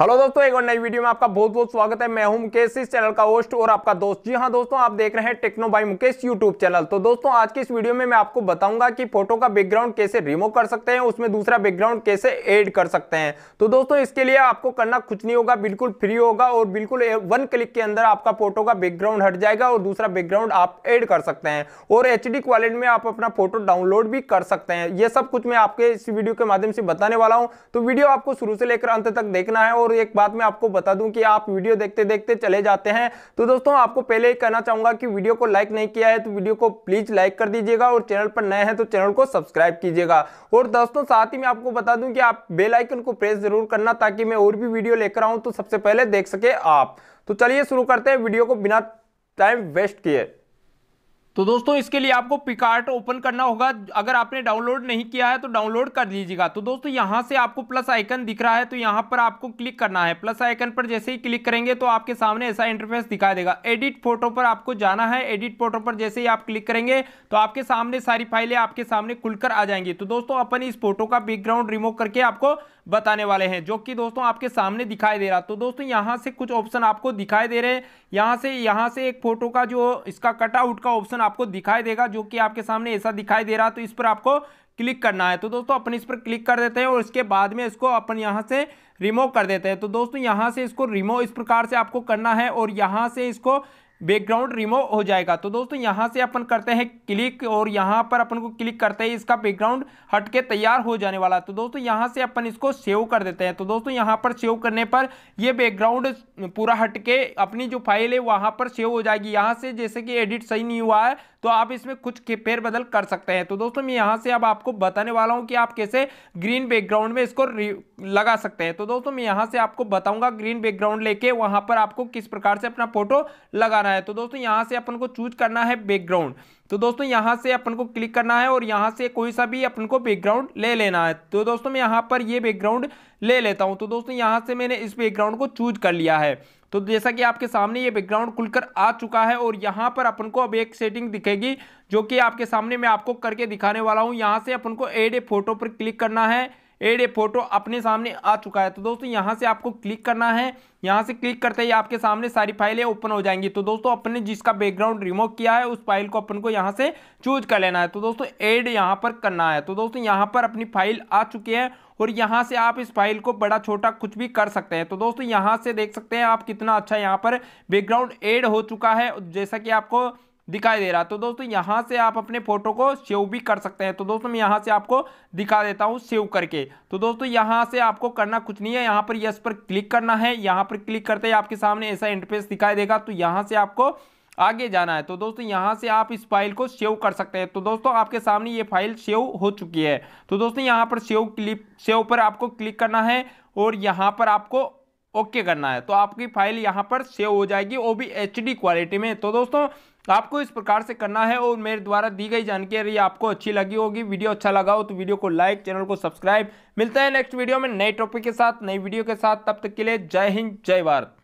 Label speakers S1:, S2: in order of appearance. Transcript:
S1: hello दोस्तों एक और नई वीडियो में आपका बहुत बहुत स्वागत है मैं हूं मुकेश इस चैनल का होस्ट और आपका दोस्त जी हाँ दोस्तों आप देख रहे हैं techno by Mukesh YouTube channel तो दोस्तों आज की इस वीडियो में मैं आपको बताऊंगा कि फोटो का बैकग्राउंड कैसे रिमूव कर सकते हैं उसमें दूसरा बैकग्राउंड कैसे एड कर सकते हैं तो दोस्तों इसके लिए आपको करना कुछ नहीं होगा बिल्कुल फ्री होगा और बिल्कुल वन क्लिक के अंदर आपका फोटो का बैकग्राउंड हट जाएगा और दूसरा बैकग्राउंड आप एड कर सकते हैं और एच क्वालिटी में आप अपना फोटो डाउनलोड भी कर सकते हैं ये सब कुछ मैं आपके इस वीडियो के माध्यम से बताने वाला हूँ तो वीडियो आपको शुरू से लेकर अंत तक देखना है और एक बात मैं आपको बता दूं कि आप वीडियो देखते देखते चले जाते हैं तो दोस्तों आपको पहले ही कहना चाहूंगा कि वीडियो को लाइक नहीं किया है तो वीडियो को प्लीज लाइक कर दीजिएगा और चैनल पर नए हैं तो चैनल को सब्सक्राइब कीजिएगा और दोस्तों साथ ही मैं आपको बता दूं कि आप बेलाइकन को प्रेस जरूर करना ताकि मैं और भी वीडियो लेकर आऊं तो सबसे पहले देख सके आप तो चलिए शुरू करते हैं वीडियो को बिना टाइम वेस्ट किए तो दोस्तों इसके लिए आपको पिकार्ट ओपन करना होगा अगर आपने डाउनलोड नहीं किया है तो डाउनलोड कर लीजिएगा तो दोस्तों यहाँ से आपको प्लस आइकन दिख रहा है तो यहाँ पर आपको क्लिक करना है प्लस आइकन पर जैसे ही क्लिक करेंगे तो आपके सामने ऐसा इंटरफेस दिखाई देगा एडिट फोटो पर आपको जाना है एडिट फोटो पर जैसे ही आप क्लिक करेंगे तो आपके सामने सारी फाइलें आपके सामने खुलकर आ जाएंगी तो दोस्तों अपन इस फोटो का बैकग्राउंड रिमूव करके आपको बताने वाले हैं जो कि दोस्तों आपके सामने दिखाई दे रहा तो दोस्तों यहाँ से कुछ ऑप्शन आपको दिखाई दे रहे हैं यहाँ से यहाँ से एक फोटो का जो इसका कटआउट का ऑप्शन आपको दिखाई देगा जो कि आपके सामने ऐसा दिखाई दे रहा तो इस पर आपको क्लिक करना है तो दोस्तों अपन इस पर क्लिक कर देते हैं और इसके बाद में इसको अपन यहाँ से रिमूव कर देते हैं तो दोस्तों यहाँ से इसको रिमूव इस प्रकार से आपको करना है और यहाँ से इसको बैकग्राउंड रिमूव हो जाएगा तो दोस्तों यहाँ से अपन करते हैं क्लिक और यहाँ पर अपन को क्लिक करते ही इसका बैकग्राउंड हट के तैयार हो जाने वाला है तो दोस्तों यहाँ से अपन इसको सेव कर देते हैं तो दोस्तों यहाँ पर सेव करने पर यह बैकग्राउंड पूरा हट के अपनी जो फाइल है वहाँ पर सेव हो जाएगी यहाँ से जैसे कि एडिट सही नहीं हुआ है तो आप इसमें कुछ बदल कर सकते हैं तो दोस्तों मैं यहाँ से अब आपको बताने वाला हूँ कि आप कैसे ग्रीन बैकग्राउंड में इसको लगा सकते हैं तो दोस्तों मैं यहाँ से आपको बताऊंगा ग्रीन बैकग्राउंड लेके वहां पर आपको किस प्रकार से अपना फोटो लगाना है तो दोस्तों यहाँ से अपन को चूज करना है बैकग्राउंड तो दोस्तों यहाँ से अपन को क्लिक करना है और यहाँ से कोई सा भी अपन को बैकग्राउंड ले लेना है तो दोस्तों मैं यहाँ पर ये बैकग्राउंड ले लेता हूँ तो दोस्तों यहाँ से मैंने इस बैकग्राउंड को चूज कर लिया है तो जैसा कि आपके सामने ये बैकग्राउंड खुलकर आ चुका है और यहाँ पर अपन को अब एक सेटिंग दिखेगी जो कि आपके सामने मैं आपको करके दिखाने वाला हूँ यहाँ से अपन को एड ए फोटो पर क्लिक करना है एड ए फोटो अपने सामने आ चुका है तो दोस्तों यहाँ से आपको क्लिक करना है यहाँ से क्लिक करते ही आपके सामने सारी फाइलें ओपन हो जाएंगी तो दोस्तों अपने जिसका बैकग्राउंड रिमूव किया है उस फाइल को अपन को यहाँ से चूज कर लेना है तो दोस्तों एड यहाँ पर करना है तो दोस्तों यहाँ पर अपनी फाइल आ चुकी है और यहाँ से आप इस फाइल को बड़ा छोटा कुछ भी कर सकते हैं तो दोस्तों यहाँ से देख सकते हैं आप कितना अच्छा यहाँ पर बैकग्राउंड एड हो चुका है जैसा कि आपको दिखाई दे रहा तो दोस्तों यहाँ से आप अपने फोटो को सेव भी कर सकते हैं तो दोस्तों मैं यहाँ से आपको दिखा देता हूँ सेव करके तो दोस्तों यहाँ से आपको करना कुछ नहीं है यहाँ पर यस पर क्लिक करना है यहाँ पर क्लिक करते ही आपके सामने ऐसा इंटरफेस दिखाई देगा तो यहाँ से आपको आगे जाना है तो दोस्तों यहाँ से आप इस फाइल को सेव कर सकते हैं तो दोस्तों आपके सामने ये फाइल सेव हो चुकी है तो दोस्तों यहाँ पर सेव क्लिप सेव पर आपको क्लिक करना है और यहाँ पर आपको ओके करना है तो आपकी फाइल यहाँ पर सेव हो जाएगी वो भी एच क्वालिटी में तो दोस्तों आपको इस प्रकार से करना है और मेरे द्वारा दी गई जानकारी आपको अच्छी लगी होगी वीडियो अच्छा लगा हो तो वीडियो को लाइक चैनल को सब्सक्राइब मिलता है नेक्स्ट वीडियो में नए टॉपिक के साथ नई वीडियो के साथ तब तक के लिए जय हिंद जय भारत